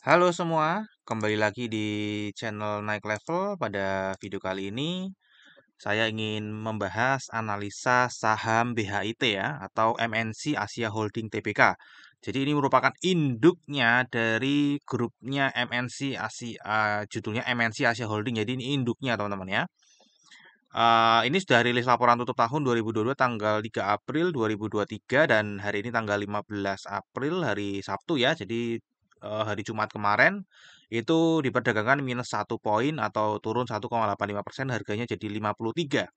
Halo semua, kembali lagi di channel Naik Level. Pada video kali ini, saya ingin membahas analisa saham BHIT ya, atau MNC Asia Holding Tbk. Jadi ini merupakan induknya dari grupnya MNC Asia, eh, judulnya MNC Asia Holding. Jadi ini induknya teman-teman ya. Uh, ini sudah rilis laporan tutup tahun 2022 tanggal 3 April 2023 dan hari ini tanggal 15 April hari Sabtu ya. Jadi Eh, hari Jumat kemarin itu diperdagangkan minus 1 poin atau turun 1,85% harganya jadi 53.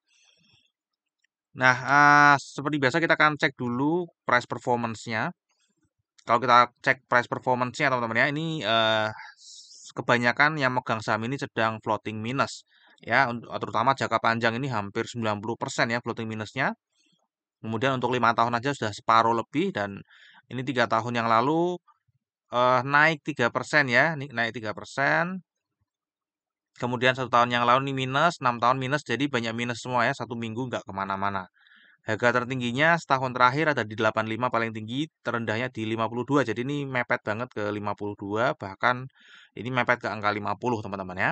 Nah, uh, seperti biasa kita akan cek dulu price performance-nya. Kalau kita cek price performance-nya teman-teman ya, ini uh, kebanyakan yang megang saham ini sedang floating minus ya, terutama jangka panjang ini hampir 90% ya floating minusnya. Kemudian untuk lima tahun aja sudah separuh lebih dan ini tiga tahun yang lalu uh, naik 3% ya, naik 3%. Kemudian satu tahun yang lalu ini minus, 6 tahun minus, jadi banyak minus semua ya, satu minggu nggak kemana-mana. Harga tertingginya setahun terakhir ada di 85 paling tinggi, terendahnya di 52, jadi ini mepet banget ke 52, bahkan ini mepet ke angka 50 teman-teman ya.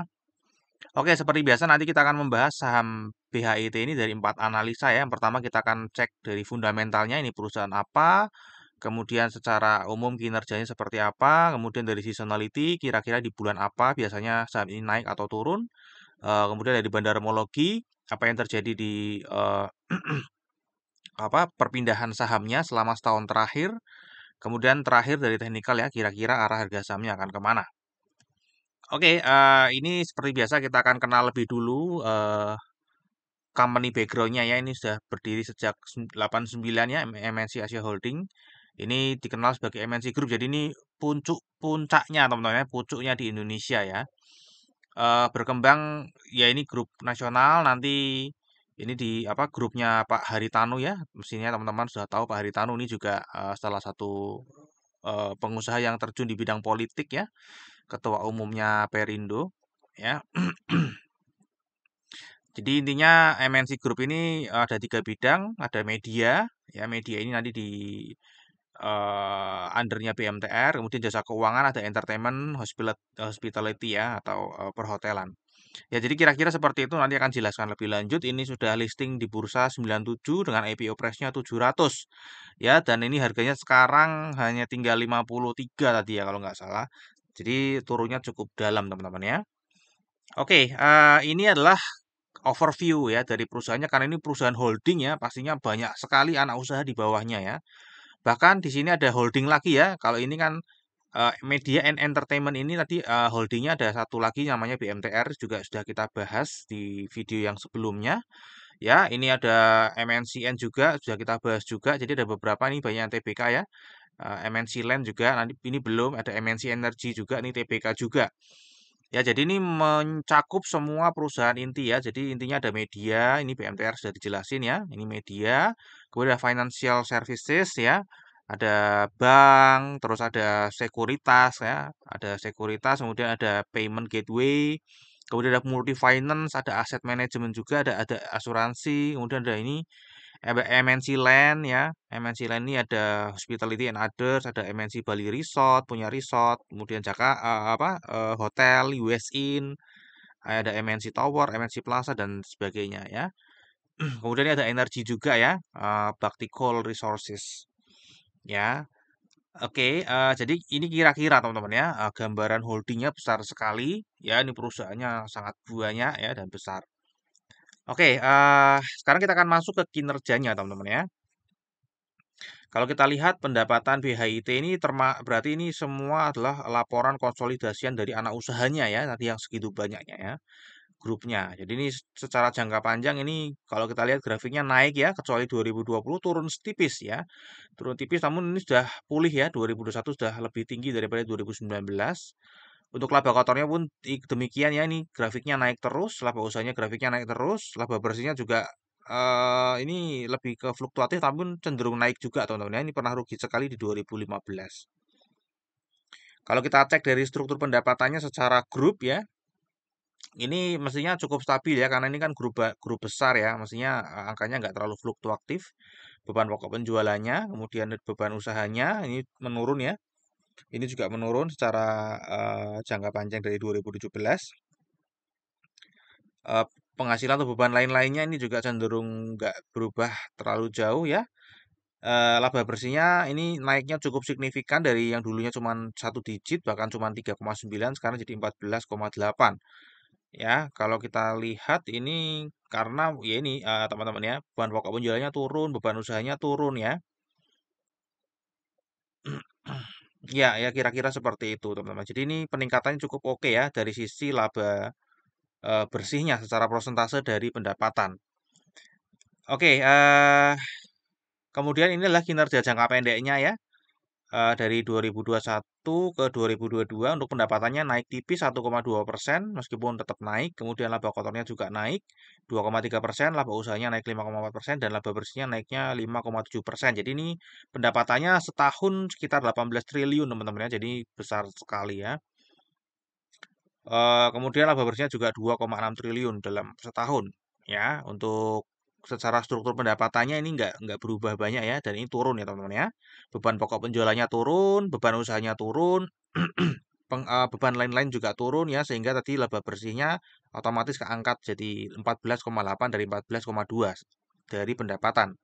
Oke, seperti biasa nanti kita akan membahas saham BHIT ini dari empat analisa ya. Yang pertama kita akan cek dari fundamentalnya ini perusahaan apa, kemudian secara umum kinerjanya seperti apa, kemudian dari seasonality kira-kira di bulan apa biasanya saham ini naik atau turun, kemudian dari bandarmologi apa yang terjadi di uh, apa perpindahan sahamnya selama setahun terakhir, kemudian terakhir dari teknikal ya kira-kira arah harga sahamnya akan kemana. Oke, okay, uh, ini seperti biasa kita akan kenal lebih dulu uh, company backgroundnya ya ini sudah berdiri sejak 89 ya MNC Asia Holding ini dikenal sebagai MNC Group. Jadi ini puncak puncaknya teman-teman ya, puncaknya di Indonesia ya. E, berkembang ya ini grup nasional nanti ini di apa grupnya Pak Haritanu ya. Mestinya teman-teman sudah tahu Pak Haritanu ini juga e, salah satu e, pengusaha yang terjun di bidang politik ya. Ketua umumnya Perindo ya. Jadi intinya MNC Group ini ada tiga bidang, ada media, ya media ini nanti di uh, undernya PMTR, kemudian jasa keuangan ada entertainment, eh, hospitality ya atau uh, perhotelan. Ya, jadi kira-kira seperti itu nanti akan jelaskan lebih lanjut. Ini sudah listing di bursa 97 dengan IPO price-nya 700. Ya, dan ini harganya sekarang hanya tinggal 53 tadi ya kalau nggak salah. Jadi turunnya cukup dalam teman-teman ya. Oke, uh, ini adalah overview ya dari perusahaannya karena ini perusahaan holding ya, pastinya banyak sekali anak usaha di bawahnya ya. Bahkan di sini ada holding lagi ya. Kalau ini kan uh, media and entertainment ini tadi uh, holdingnya ada satu lagi namanya BMTR juga sudah kita bahas di video yang sebelumnya. Ya, ini ada MNCN juga sudah kita bahas juga. Jadi ada beberapa ini banyak TBK ya. Uh, eh, MNC Land juga nanti ini belum ada MNC Energy juga ini TBK juga. Ya, jadi ini mencakup semua perusahaan inti ya. Jadi intinya ada media, ini BMTR sudah dijelasin ya. Ini media, kemudian ada financial services ya. Ada bank, terus ada sekuritas ya. Ada sekuritas, kemudian ada payment gateway, kemudian ada multi finance, ada asset management juga, ada ada asuransi, kemudian ada ini MNC Land ya. MNC Land ini ada Hospitality and Others, ada MNC Bali Resort, punya resort, kemudian Jaka uh, apa uh, hotel US Inn, ada MNC Tower, MNC Plaza dan sebagainya ya. Kemudian ada energi juga ya, uh, Bakti Coal Resources ya. Oke, okay, uh, jadi ini kira-kira teman-teman ya, uh, gambaran holdingnya besar sekali ya, ini perusahaannya sangat banyak ya dan besar. Oke, uh, sekarang kita akan masuk ke kinerjanya teman-teman ya. Kalau kita lihat pendapatan BHIT ini berarti ini semua adalah laporan konsolidasian dari anak usahanya ya, nanti yang segitu banyaknya ya grupnya. Jadi ini secara jangka panjang ini kalau kita lihat grafiknya naik ya, kecuali 2020 turun tipis ya. Turun tipis namun ini sudah pulih ya, 2021 sudah lebih tinggi daripada 2019. Untuk laba kotornya pun demikian ya ini grafiknya naik terus, laba usahanya grafiknya naik terus, laba bersihnya juga uh, ini lebih ke fluktuatif tapi cenderung naik juga teman-teman. Ya. Ini pernah rugi sekali di 2015. Kalau kita cek dari struktur pendapatannya secara grup ya, ini mestinya cukup stabil ya karena ini kan grup grup besar ya, mestinya eh, angkanya nggak terlalu fluktuatif. Beban pokok penjualannya, kemudian beban usahanya ini menurun ya. Ini juga menurun secara uh, jangka panjang dari 2017. Uh, penghasilan atau beban lain-lainnya ini juga cenderung nggak berubah terlalu jauh ya. Uh, laba bersihnya ini naiknya cukup signifikan dari yang dulunya cuma satu digit bahkan cuma 3,9 sekarang jadi 14,8 ya kalau kita lihat ini karena ya ini teman-teman teman -teman ya beban pokok penjualannya turun beban usahanya turun ya Ya ya kira-kira seperti itu teman-teman. Jadi ini peningkatannya cukup oke ya dari sisi laba e, bersihnya secara persentase dari pendapatan. Oke, eh, kemudian inilah kinerja jangka pendeknya ya uh, dari 2021 ke 2022 untuk pendapatannya naik tipis 1,2 persen meskipun tetap naik kemudian laba kotornya juga naik 2,3 persen laba usahanya naik 5,4 persen dan laba bersihnya naiknya 5,7 persen jadi ini pendapatannya setahun sekitar 18 triliun teman-teman ya jadi besar sekali ya uh, kemudian laba bersihnya juga 2,6 triliun dalam setahun ya untuk secara struktur pendapatannya ini nggak nggak berubah banyak ya dan ini turun ya teman-teman ya beban pokok penjualannya turun beban usahanya turun peng, uh, beban lain-lain juga turun ya sehingga tadi laba bersihnya otomatis keangkat jadi 14,8 dari 14,2 dari pendapatan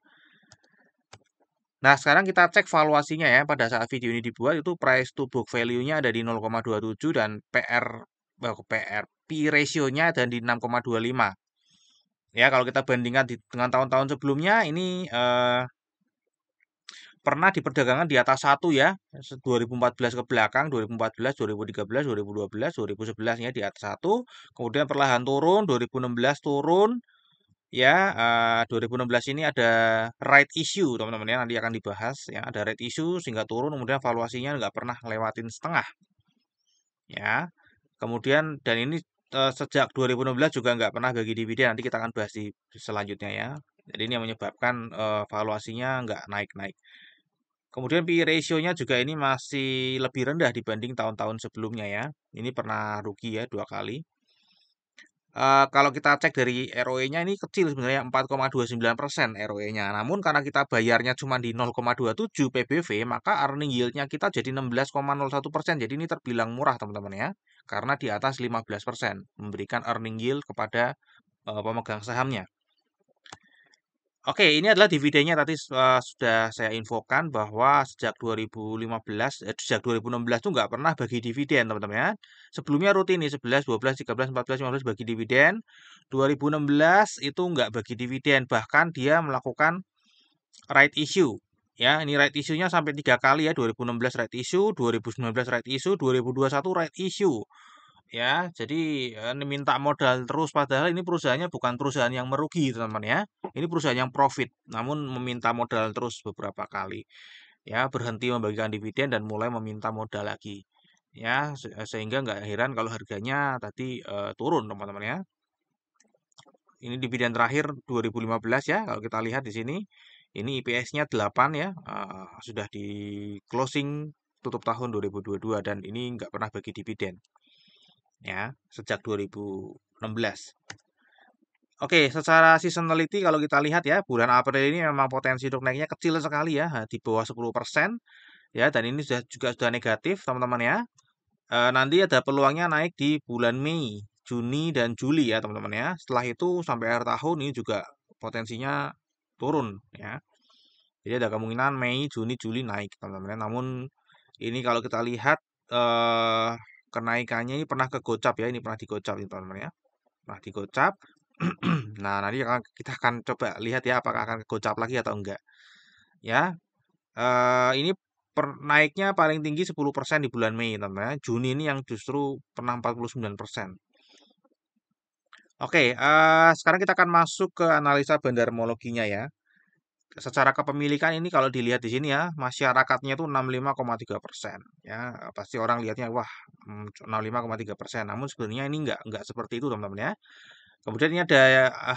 Nah, sekarang kita cek valuasinya ya. Pada saat video ini dibuat itu price to book value-nya ada di 0,27 dan PR eh, PR P ratio-nya dan di 6,25 ya kalau kita bandingkan di, dengan tahun-tahun sebelumnya ini eh, pernah di perdagangan di atas satu ya 2014 ke belakang 2014 2013 2012 2011 ya di atas satu kemudian perlahan turun 2016 turun ya eh, 2016 ini ada right issue teman-teman ya nanti akan dibahas ya ada right issue sehingga turun kemudian valuasinya nggak pernah lewatin setengah ya kemudian dan ini sejak 2016 juga nggak pernah bagi dividen. Nanti kita akan bahas di selanjutnya ya. Jadi ini yang menyebabkan uh, valuasinya nggak naik-naik. Kemudian PE ratio-nya juga ini masih lebih rendah dibanding tahun-tahun sebelumnya ya. Ini pernah rugi ya dua kali. Uh, kalau kita cek dari ROE-nya ini kecil sebenarnya 4,29 persen ROE-nya. Namun karena kita bayarnya cuma di 0,27 PBV, maka earning yield-nya kita jadi 16,01 persen. Jadi ini terbilang murah teman-teman ya karena di atas 15% memberikan earning yield kepada uh, pemegang sahamnya. Oke, ini adalah dividennya tadi uh, sudah saya infokan bahwa sejak 2015 eh, sejak 2016 itu nggak pernah bagi dividen, teman-teman ya. Sebelumnya rutin nih 11, 12, 13, 14, 15 bagi dividen. 2016 itu nggak bagi dividen, bahkan dia melakukan right issue ya ini right issue-nya sampai tiga kali ya 2016 right issue 2019 right issue 2021 right issue ya jadi eh, ini minta modal terus padahal ini perusahaannya bukan perusahaan yang merugi teman-teman ya ini perusahaan yang profit namun meminta modal terus beberapa kali ya berhenti membagikan dividen dan mulai meminta modal lagi ya eh, sehingga nggak heran kalau harganya tadi e, turun teman-teman ya ini dividen terakhir 2015 ya kalau kita lihat di sini ini IPS-nya 8 ya, uh, sudah di closing tutup tahun 2022 dan ini nggak pernah bagi dividen ya sejak 2016. Oke, secara seasonality kalau kita lihat ya, bulan April ini memang potensi untuk naiknya kecil sekali ya, eh, di bawah 10%. Ya, dan ini sudah juga sudah negatif, teman-teman ya. E, nanti ada peluangnya naik di bulan Mei, Juni dan Juli ya, teman-teman ya. Setelah itu sampai akhir tahun ini juga potensinya turun ya. Jadi ada kemungkinan Mei, Juni, Juli naik teman-teman. Ya. Namun ini kalau kita lihat eh, kenaikannya ini pernah kegocap ya, ini pernah digocap ini teman-teman ya. Pernah digocap. nah, nanti kita akan coba lihat ya apakah akan kegocap lagi atau enggak. Ya. Uh, ini per, naiknya paling tinggi 10% di bulan Mei teman-teman ya. Juni ini yang justru pernah 49%. Oke, uh, sekarang kita akan masuk ke analisa bendarmologinya ya. Secara kepemilikan ini kalau dilihat di sini ya, masyarakatnya itu 65,3% persen. ya, pasti orang lihatnya, wah, 65,3 mm, persen. namun sebenarnya ini nggak nggak seperti itu teman-teman ya. Kemudian ini ada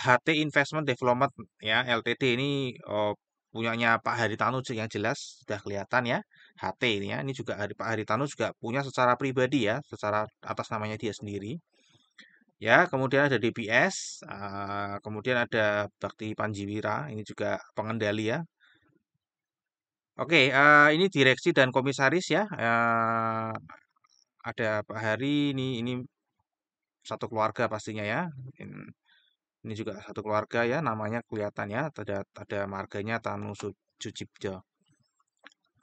HT eh, Investment Development ya, Ltd ini, oh, punyanya Pak Hari Tanu yang jelas sudah kelihatan ya, HT ini ya, ini juga Hari Pak Tanu juga punya secara pribadi ya, secara atas namanya dia sendiri ya kemudian ada DPS eh, kemudian ada Bakti Panjiwira ini juga pengendali ya Oke eh, ini direksi dan komisaris ya eh, ada Pak Hari ini ini satu keluarga pastinya ya ini juga satu keluarga ya namanya kelihatan ya ada ada marganya Tanu Sucipjo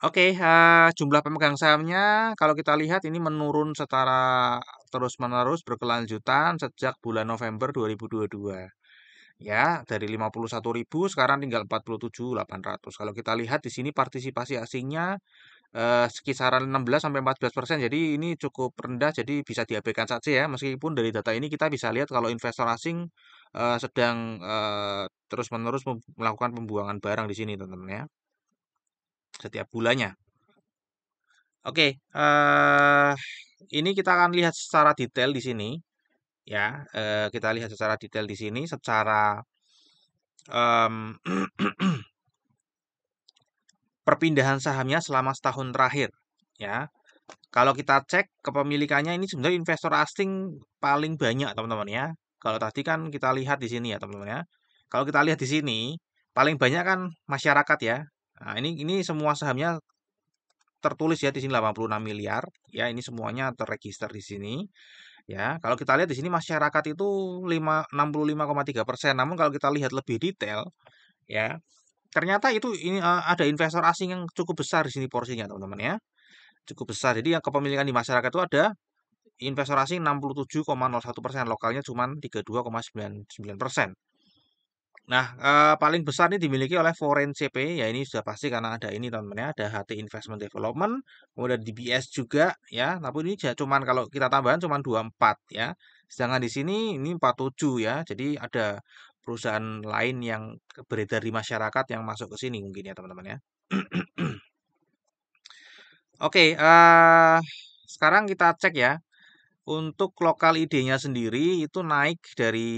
Oke, uh, jumlah pemegang sahamnya kalau kita lihat ini menurun setara terus-menerus berkelanjutan sejak bulan November 2022. Ya, dari 51.000 sekarang tinggal 47.800. Kalau kita lihat di sini partisipasi asingnya eh, sekisaran 16 sampai 14 persen. Jadi ini cukup rendah, jadi bisa diabaikan saja ya. Meskipun dari data ini kita bisa lihat kalau investor asing eh, sedang eh, terus-menerus melakukan pembuangan barang di sini, teman-teman ya. Setiap bulannya. Oke, okay, uh, eh, ini kita akan lihat secara detail di sini ya eh, kita lihat secara detail di sini secara um, perpindahan sahamnya selama setahun terakhir ya kalau kita cek kepemilikannya ini sebenarnya investor asing paling banyak teman-teman ya kalau tadi kan kita lihat di sini ya teman-teman ya kalau kita lihat di sini paling banyak kan masyarakat ya nah, ini ini semua sahamnya tertulis ya di sini 86 miliar ya ini semuanya terregister di sini ya kalau kita lihat di sini masyarakat itu 65,3 persen namun kalau kita lihat lebih detail ya ternyata itu ini eh, ada investor asing yang cukup besar di sini porsinya teman-teman ya cukup besar jadi yang kepemilikan di masyarakat itu ada investor asing 67,01 persen lokalnya cuma 32,99 persen Nah, paling besar ini dimiliki oleh foreign CP, ya ini sudah pasti karena ada ini teman-teman ya, ada HT Investment Development, kemudian DBS juga ya, tapi nah, ini cuman kalau kita tambahan cuman 24 ya. Sedangkan di sini ini 47 ya. Jadi ada perusahaan lain yang beredar di masyarakat yang masuk ke sini mungkin ya teman-teman ya. Oke, okay, uh, sekarang kita cek ya. Untuk lokal ID-nya sendiri itu naik dari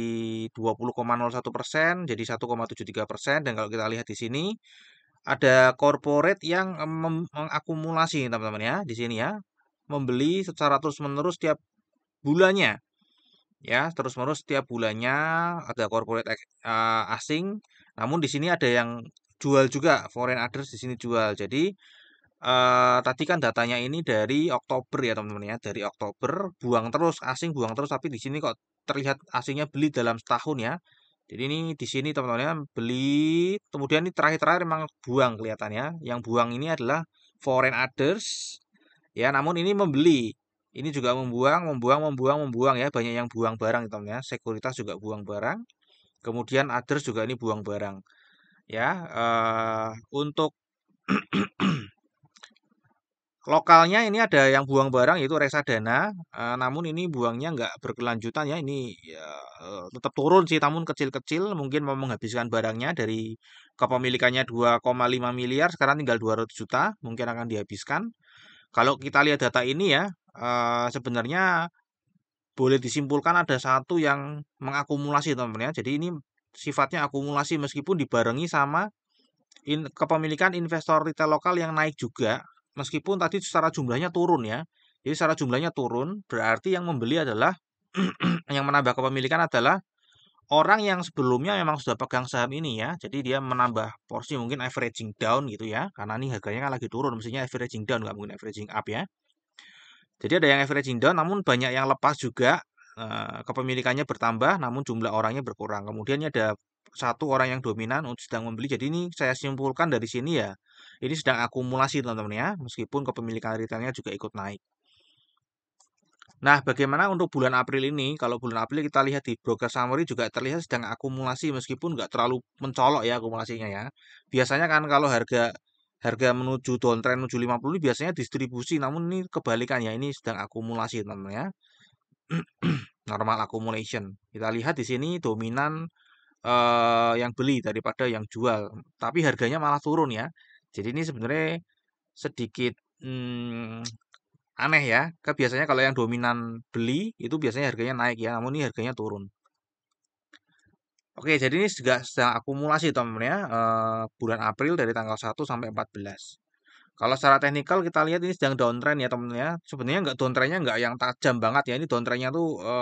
20,01 persen jadi 1,73 persen dan kalau kita lihat di sini ada corporate yang mengakumulasi teman-teman ya di sini ya membeli secara terus menerus tiap bulannya ya terus menerus tiap bulannya ada corporate eh, asing namun di sini ada yang jual juga foreign address di sini jual jadi tadi kan datanya ini dari Oktober ya teman-teman ya dari Oktober buang terus asing buang terus tapi di sini kok terlihat asingnya beli dalam setahun ya jadi ini di sini teman-teman ya beli kemudian ini terakhir-terakhir memang buang kelihatannya ya. yang buang ini adalah foreign others ya namun ini membeli ini juga membuang membuang membuang membuang ya banyak yang buang barang teman-teman ya sekuritas juga buang barang kemudian others juga ini buang barang ya uh, untuk Lokalnya ini ada yang buang barang yaitu reksadana, eh, namun ini buangnya nggak berkelanjutan ya, ini ya, eh, tetap turun sih namun kecil-kecil mungkin mau menghabiskan barangnya dari kepemilikannya 2,5 miliar sekarang tinggal 200 juta mungkin akan dihabiskan. Kalau kita lihat data ini ya, eh, sebenarnya boleh disimpulkan ada satu yang mengakumulasi teman-teman ya. Jadi ini sifatnya akumulasi meskipun dibarengi sama in kepemilikan investor retail lokal yang naik juga Meskipun tadi secara jumlahnya turun ya. Jadi secara jumlahnya turun, berarti yang membeli adalah yang menambah kepemilikan adalah orang yang sebelumnya memang sudah pegang saham ini ya. Jadi dia menambah porsi mungkin averaging down gitu ya. Karena ini harganya kan lagi turun, mestinya averaging down nggak mungkin averaging up ya. Jadi ada yang averaging down namun banyak yang lepas juga eh, kepemilikannya bertambah namun jumlah orangnya berkurang. Kemudian ada satu orang yang dominan untuk sedang membeli. Jadi ini saya simpulkan dari sini ya ini sedang akumulasi teman-teman ya, meskipun kepemilikan retailnya juga ikut naik. Nah, bagaimana untuk bulan April ini? Kalau bulan April kita lihat di broker summary juga terlihat sedang akumulasi meskipun nggak terlalu mencolok ya akumulasinya ya. Biasanya kan kalau harga harga menuju downtrend menuju 50 ini biasanya distribusi namun ini kebalikan ya ini sedang akumulasi teman-teman ya. Normal accumulation. Kita lihat di sini dominan eh, yang beli daripada yang jual, tapi harganya malah turun ya. Jadi ini sebenarnya sedikit hmm, aneh ya. Kan biasanya kalau yang dominan beli itu biasanya harganya naik ya, namun ini harganya turun. Oke, jadi ini juga sedang akumulasi teman-teman ya, e, bulan April dari tanggal 1 sampai 14. Kalau secara teknikal kita lihat ini sedang downtrend ya teman-teman ya. Sebenarnya nggak downtrendnya nggak yang tajam banget ya, ini downtrendnya tuh e,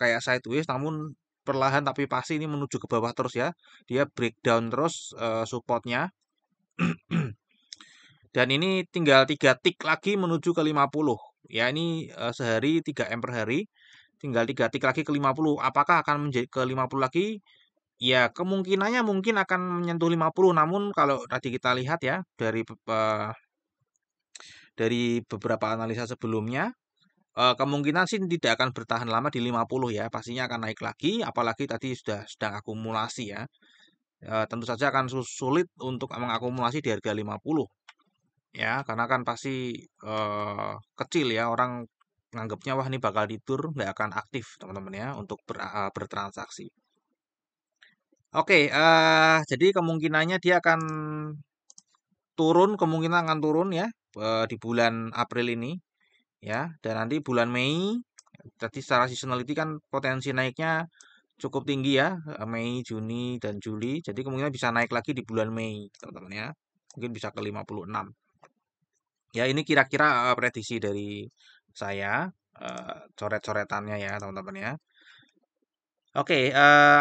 kayak sideways namun perlahan tapi pasti ini menuju ke bawah terus ya. Dia breakdown terus e, supportnya dan ini tinggal 3 tik lagi menuju ke 50. Ya ini eh, sehari 3M per hari. Tinggal 3 tik lagi ke 50. Apakah akan menjadi ke 50 lagi? Ya kemungkinannya mungkin akan menyentuh 50. Namun kalau tadi kita lihat ya dari dari beberapa analisa sebelumnya eh, kemungkinan sih tidak akan bertahan lama di 50 ya pastinya akan naik lagi apalagi tadi sudah sedang akumulasi ya ya, tentu saja akan sulit untuk mengakumulasi di harga 50 ya karena kan pasti eh, kecil ya orang nganggapnya wah ini bakal tidur nggak akan aktif teman-teman ya untuk ber, uh, bertransaksi oke uh, jadi kemungkinannya dia akan turun kemungkinan akan turun ya uh, di bulan April ini ya dan nanti bulan Mei jadi secara seasonality kan potensi naiknya cukup tinggi ya eh, Mei, Juni dan Juli. Jadi kemungkinan bisa naik lagi di bulan Mei, teman-teman ya. Mungkin bisa ke 56. Ya, ini kira-kira eh, prediksi dari saya eh, coret-coretannya ya, teman-teman ya. Oke,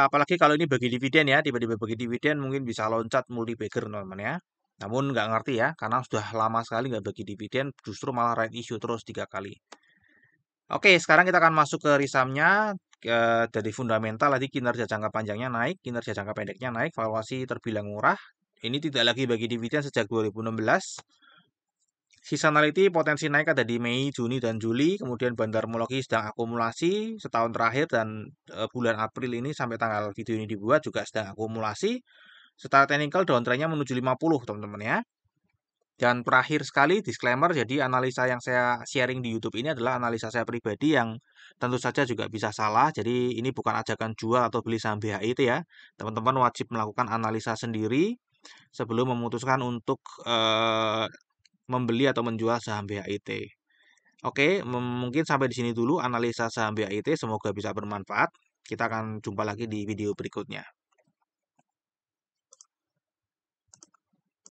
apalagi kalau ini bagi dividen ya, tiba-tiba bagi dividen mungkin bisa loncat multi bagger teman-teman ya. Namun nggak ngerti ya, karena sudah lama sekali nggak bagi dividen, justru malah right issue terus tiga kali. Oke, sekarang kita akan masuk ke risamnya dari fundamental tadi kinerja jangka panjangnya naik, kinerja jangka pendeknya naik, valuasi terbilang murah. Ini tidak lagi bagi dividen sejak 2016. Seasonality potensi naik ada di Mei, Juni, dan Juli. Kemudian bandar Moloki sedang akumulasi setahun terakhir dan bulan April ini sampai tanggal video ini dibuat juga sedang akumulasi. Setara teknikal downtrendnya menuju 50 teman-teman ya. Dan terakhir sekali disclaimer, jadi analisa yang saya sharing di YouTube ini adalah analisa saya pribadi yang tentu saja juga bisa salah. Jadi ini bukan ajakan jual atau beli saham BHI itu ya. Teman-teman wajib melakukan analisa sendiri sebelum memutuskan untuk eh, membeli atau menjual saham BHIT. Oke, mungkin sampai di sini dulu analisa saham BHIT. Semoga bisa bermanfaat. Kita akan jumpa lagi di video berikutnya.